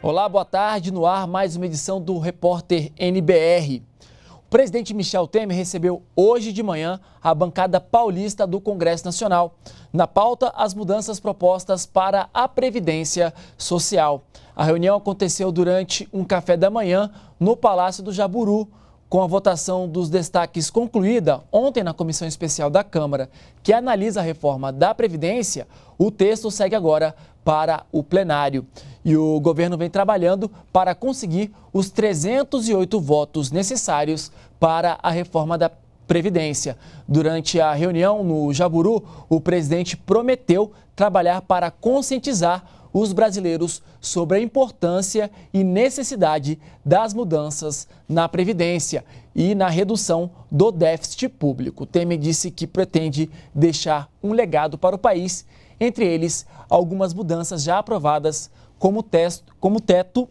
Olá, boa tarde. No ar, mais uma edição do Repórter NBR presidente Michel Temer recebeu hoje de manhã a bancada paulista do Congresso Nacional. Na pauta, as mudanças propostas para a Previdência Social. A reunião aconteceu durante um café da manhã no Palácio do Jaburu. Com a votação dos destaques concluída ontem na comissão especial da Câmara, que analisa a reforma da Previdência, o texto segue agora para o plenário. E o governo vem trabalhando para conseguir os 308 votos necessários para a reforma da Previdência. Durante a reunião no Jaburu, o presidente prometeu trabalhar para conscientizar os brasileiros sobre a importância e necessidade das mudanças na Previdência e na redução do déficit público. Temer disse que pretende deixar um legado para o país, entre eles algumas mudanças já aprovadas, como, teto, como teto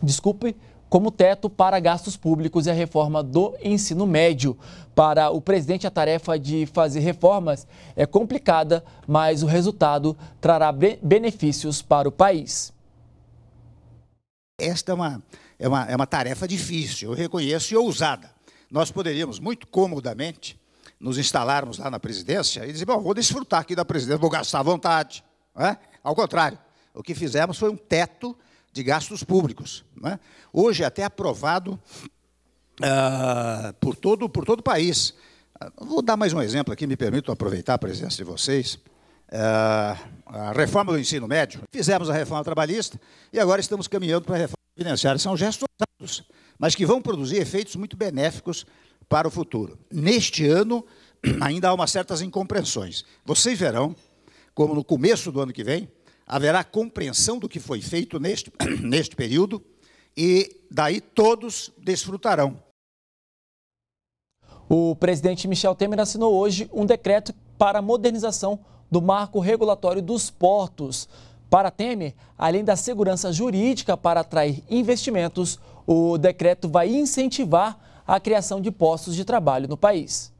desculpe, como teto para gastos públicos e a reforma do ensino médio. Para o presidente, a tarefa de fazer reformas é complicada, mas o resultado trará benefícios para o país. Esta é uma, é uma, é uma tarefa difícil, eu reconheço, e ousada. Nós poderíamos muito comodamente nos instalarmos lá na presidência e dizer: bom, vou desfrutar aqui da presidência, vou gastar à vontade. É? Ao contrário, o que fizemos foi um teto de gastos públicos. Né? Hoje é até aprovado uh, por, todo, por todo o país. Uh, vou dar mais um exemplo aqui, me permito aproveitar a presença de vocês. Uh, a reforma do ensino médio, fizemos a reforma trabalhista e agora estamos caminhando para a reforma financeira. São gestos mas que vão produzir efeitos muito benéficos para o futuro. Neste ano, ainda há umas certas incompreensões. Vocês verão como no começo do ano que vem, haverá compreensão do que foi feito neste, neste período e daí todos desfrutarão. O presidente Michel Temer assinou hoje um decreto para a modernização do marco regulatório dos portos. Para Temer, além da segurança jurídica para atrair investimentos, o decreto vai incentivar a criação de postos de trabalho no país.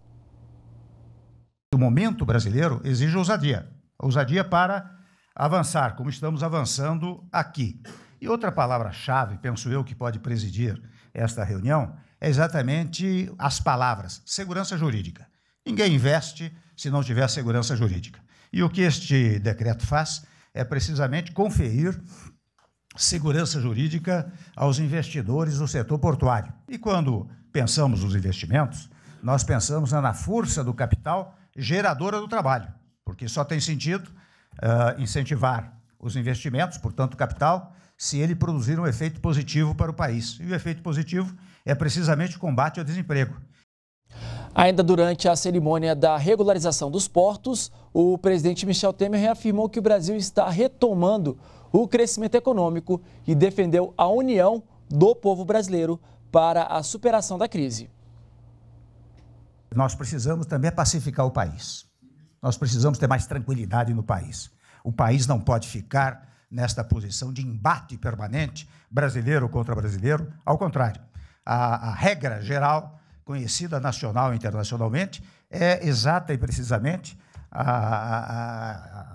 O momento brasileiro exige ousadia ousadia para avançar, como estamos avançando aqui. E outra palavra-chave, penso eu, que pode presidir esta reunião é exatamente as palavras: segurança jurídica. Ninguém investe se não tiver segurança jurídica. E o que este decreto faz é precisamente conferir segurança jurídica aos investidores do setor portuário. E quando pensamos nos investimentos, nós pensamos na força do capital geradora do trabalho, porque só tem sentido uh, incentivar os investimentos, portanto, capital, se ele produzir um efeito positivo para o país. E o efeito positivo é precisamente o combate ao desemprego. Ainda durante a cerimônia da regularização dos portos, o presidente Michel Temer reafirmou que o Brasil está retomando o crescimento econômico e defendeu a união do povo brasileiro para a superação da crise. Nós precisamos também pacificar o país. Nós precisamos ter mais tranquilidade no país. O país não pode ficar nesta posição de embate permanente, brasileiro contra brasileiro. Ao contrário, a, a regra geral, conhecida nacional e internacionalmente, é exata e precisamente a,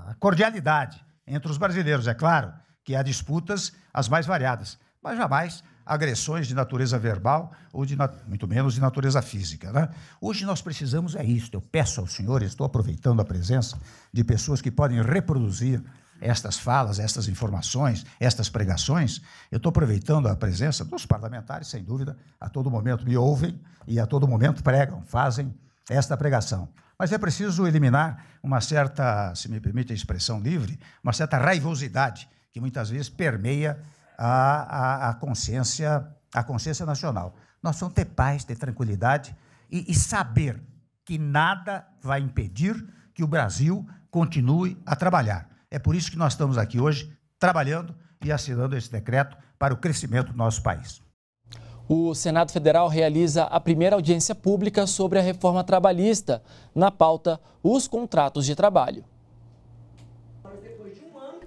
a, a cordialidade entre os brasileiros. É claro que há disputas as mais variadas, mas jamais agressões de natureza verbal ou de muito menos de natureza física. Né? Hoje nós precisamos é isso. Eu peço aos senhores, estou aproveitando a presença de pessoas que podem reproduzir estas falas, estas informações, estas pregações. Eu estou aproveitando a presença dos parlamentares, sem dúvida, a todo momento me ouvem e a todo momento pregam, fazem esta pregação. Mas é preciso eliminar uma certa, se me permite a expressão livre, uma certa raivosidade que muitas vezes permeia a consciência, a consciência nacional. Nós vamos ter paz, ter tranquilidade e, e saber que nada vai impedir que o Brasil continue a trabalhar. É por isso que nós estamos aqui hoje trabalhando e assinando esse decreto para o crescimento do nosso país. O Senado Federal realiza a primeira audiência pública sobre a reforma trabalhista, na pauta os contratos de trabalho.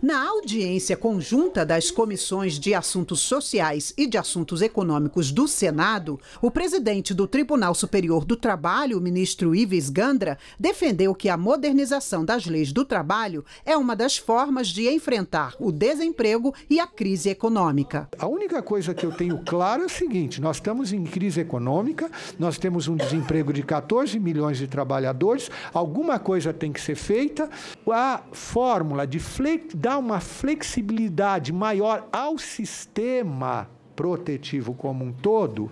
Na audiência conjunta das comissões de Assuntos Sociais e de Assuntos Econômicos do Senado, o presidente do Tribunal Superior do Trabalho, o ministro Ives Gandra, defendeu que a modernização das leis do trabalho é uma das formas de enfrentar o desemprego e a crise econômica. A única coisa que eu tenho claro é o seguinte: nós estamos em crise econômica, nós temos um desemprego de 14 milhões de trabalhadores, alguma coisa tem que ser feita. A fórmula de da uma flexibilidade maior ao sistema protetivo como um todo,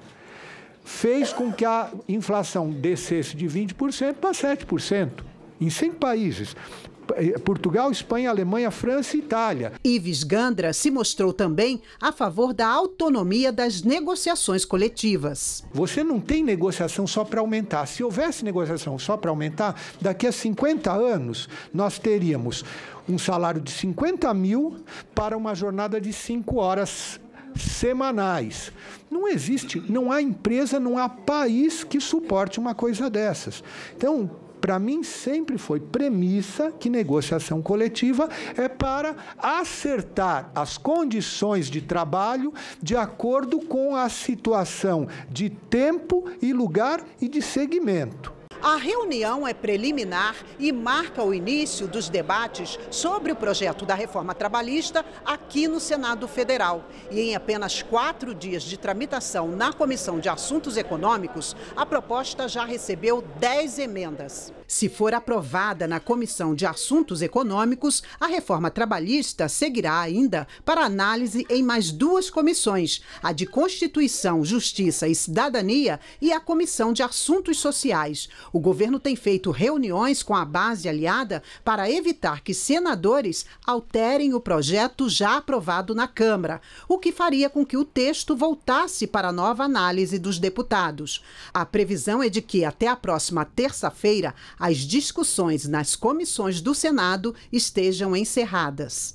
fez com que a inflação descesse de 20% para 7% em cinco países. Eh, Portugal, Espanha, Alemanha, França e Itália. Ives Gandra se mostrou também a favor da autonomia das negociações coletivas. Você não tem negociação só para aumentar. Se houvesse negociação só para aumentar, daqui a 50 anos nós teríamos um salário de 50 mil para uma jornada de 5 horas semanais. Não existe, não há empresa, não há país que suporte uma coisa dessas. Então, para mim sempre foi premissa que negociação coletiva é para acertar as condições de trabalho de acordo com a situação de tempo e lugar e de segmento. A reunião é preliminar e marca o início dos debates sobre o projeto da reforma trabalhista aqui no Senado Federal. E em apenas quatro dias de tramitação na Comissão de Assuntos Econômicos, a proposta já recebeu dez emendas. Se for aprovada na Comissão de Assuntos Econômicos, a reforma trabalhista seguirá ainda para análise em mais duas comissões: a de Constituição, Justiça e Cidadania e a Comissão de Assuntos Sociais. O governo tem feito reuniões com a base aliada para evitar que senadores alterem o projeto já aprovado na Câmara, o que faria com que o texto voltasse para nova análise dos deputados. A previsão é de que até a próxima terça-feira as discussões nas comissões do Senado estejam encerradas.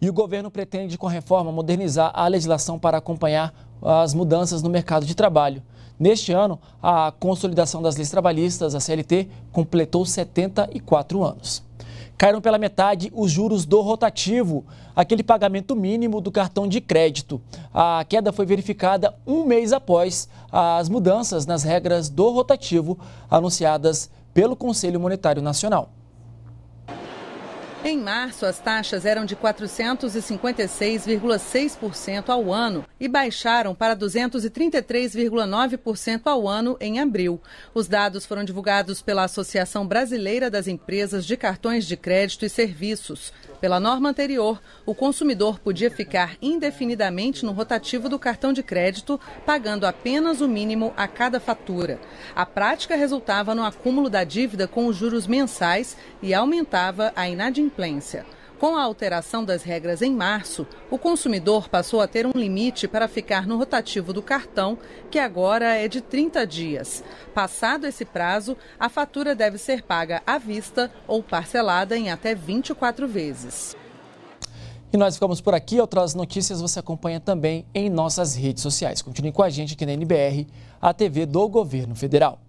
E o governo pretende, com a reforma, modernizar a legislação para acompanhar as mudanças no mercado de trabalho. Neste ano, a consolidação das leis trabalhistas, a CLT, completou 74 anos. Caíram pela metade os juros do rotativo, aquele pagamento mínimo do cartão de crédito. A queda foi verificada um mês após as mudanças nas regras do rotativo anunciadas pelo Conselho Monetário Nacional. Em março, as taxas eram de 456,6% ao ano e baixaram para 233,9% ao ano em abril. Os dados foram divulgados pela Associação Brasileira das Empresas de Cartões de Crédito e Serviços. Pela norma anterior, o consumidor podia ficar indefinidamente no rotativo do cartão de crédito, pagando apenas o mínimo a cada fatura. A prática resultava no acúmulo da dívida com os juros mensais e aumentava a inadimplência inadimplência. Com a alteração das regras em março, o consumidor passou a ter um limite para ficar no rotativo do cartão, que agora é de 30 dias. Passado esse prazo, a fatura deve ser paga à vista ou parcelada em até 24 vezes. E nós ficamos por aqui. Outras notícias você acompanha também em nossas redes sociais. Continue com a gente aqui na NBR, a TV do Governo Federal.